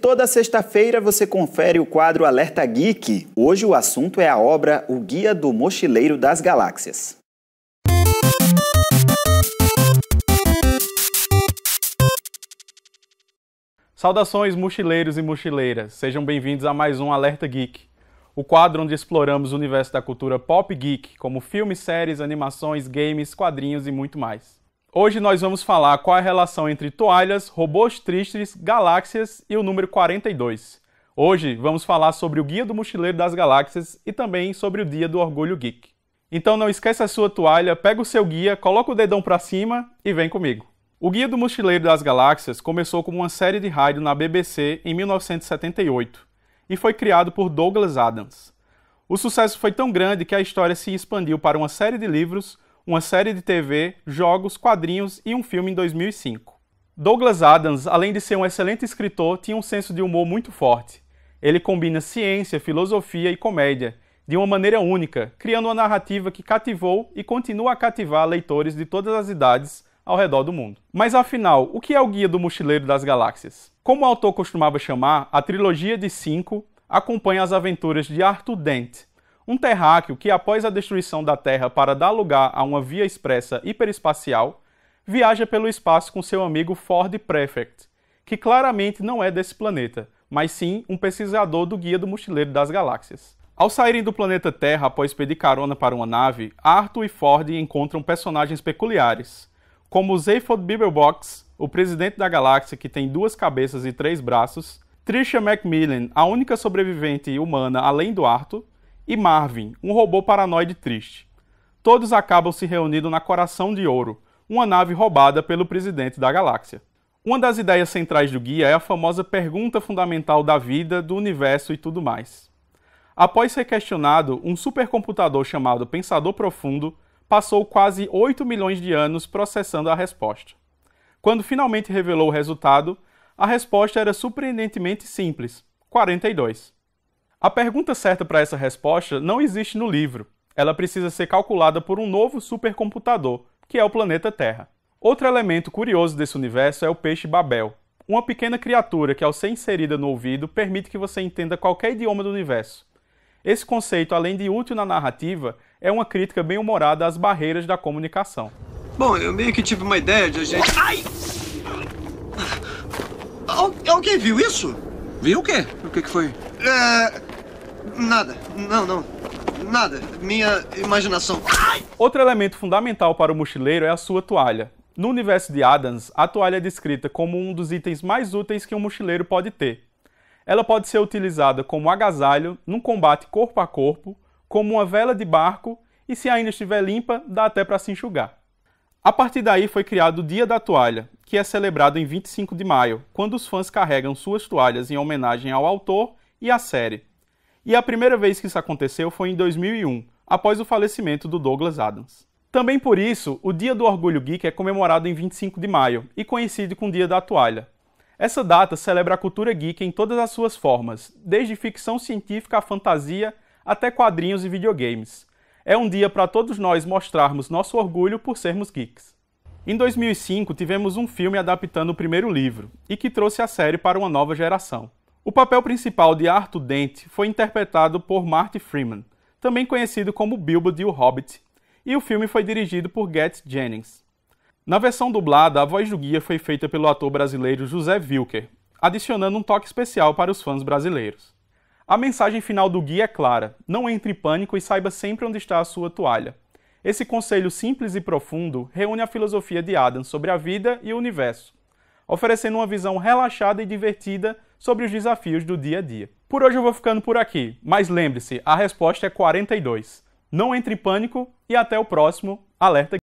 Toda sexta-feira você confere o quadro Alerta Geek. Hoje o assunto é a obra O Guia do Mochileiro das Galáxias. Saudações, mochileiros e mochileiras. Sejam bem-vindos a mais um Alerta Geek. O quadro onde exploramos o universo da cultura pop geek, como filmes, séries, animações, games, quadrinhos e muito mais. Hoje nós vamos falar qual é a relação entre toalhas, robôs tristes, galáxias e o número 42. Hoje vamos falar sobre o Guia do Mochileiro das Galáxias e também sobre o Dia do Orgulho Geek. Então não esqueça a sua toalha, pega o seu guia, coloca o dedão para cima e vem comigo. O Guia do Mochileiro das Galáxias começou como uma série de rádio na BBC em 1978 e foi criado por Douglas Adams. O sucesso foi tão grande que a história se expandiu para uma série de livros uma série de TV, jogos, quadrinhos e um filme em 2005. Douglas Adams, além de ser um excelente escritor, tinha um senso de humor muito forte. Ele combina ciência, filosofia e comédia, de uma maneira única, criando uma narrativa que cativou e continua a cativar leitores de todas as idades ao redor do mundo. Mas afinal, o que é o Guia do Mochileiro das Galáxias? Como o autor costumava chamar, a trilogia de cinco acompanha as aventuras de Arthur Dent, um terráqueo que, após a destruição da Terra para dar lugar a uma via expressa hiperespacial, viaja pelo espaço com seu amigo Ford Prefect, que claramente não é desse planeta, mas sim um pesquisador do Guia do Mochileiro das Galáxias. Ao saírem do planeta Terra após pedir carona para uma nave, Arthur e Ford encontram personagens peculiares, como Zayford Bibelbox, o presidente da galáxia que tem duas cabeças e três braços, Trisha Macmillan, a única sobrevivente humana além do Arthur, e Marvin, um robô paranoide triste. Todos acabam se reunindo na Coração de Ouro, uma nave roubada pelo presidente da galáxia. Uma das ideias centrais do guia é a famosa pergunta fundamental da vida, do universo e tudo mais. Após ser questionado, um supercomputador chamado Pensador Profundo passou quase 8 milhões de anos processando a resposta. Quando finalmente revelou o resultado, a resposta era surpreendentemente simples: 42. A pergunta certa para essa resposta não existe no livro. Ela precisa ser calculada por um novo supercomputador, que é o planeta Terra. Outro elemento curioso desse universo é o peixe Babel, uma pequena criatura que, ao ser inserida no ouvido, permite que você entenda qualquer idioma do universo. Esse conceito, além de útil na narrativa, é uma crítica bem humorada às barreiras da comunicação. Bom, eu meio que tive uma ideia de a gente. Ai! Al alguém viu isso? Viu o quê? O que, que foi? É. Nada. Não, não. Nada. Minha imaginação. Outro elemento fundamental para o mochileiro é a sua toalha. No universo de Adams, a toalha é descrita como um dos itens mais úteis que um mochileiro pode ter. Ela pode ser utilizada como agasalho, num combate corpo a corpo, como uma vela de barco e, se ainda estiver limpa, dá até para se enxugar. A partir daí foi criado o Dia da Toalha, que é celebrado em 25 de maio, quando os fãs carregam suas toalhas em homenagem ao autor e à série e a primeira vez que isso aconteceu foi em 2001, após o falecimento do Douglas Adams. Também por isso, o Dia do Orgulho Geek é comemorado em 25 de maio e coincide com o Dia da Toalha. Essa data celebra a cultura geek em todas as suas formas, desde ficção científica à fantasia até quadrinhos e videogames. É um dia para todos nós mostrarmos nosso orgulho por sermos geeks. Em 2005, tivemos um filme adaptando o primeiro livro, e que trouxe a série para uma nova geração. O papel principal de Arthur Dent foi interpretado por Marty Freeman, também conhecido como Bilbo de O Hobbit, e o filme foi dirigido por Geth Jennings. Na versão dublada, a voz do guia foi feita pelo ator brasileiro José Wilker, adicionando um toque especial para os fãs brasileiros. A mensagem final do guia é clara: não entre em pânico e saiba sempre onde está a sua toalha. Esse conselho simples e profundo reúne a filosofia de Adam sobre a vida e o universo, oferecendo uma visão relaxada e divertida sobre os desafios do dia a dia. Por hoje eu vou ficando por aqui, mas lembre-se, a resposta é 42. Não entre em pânico e até o próximo Alerta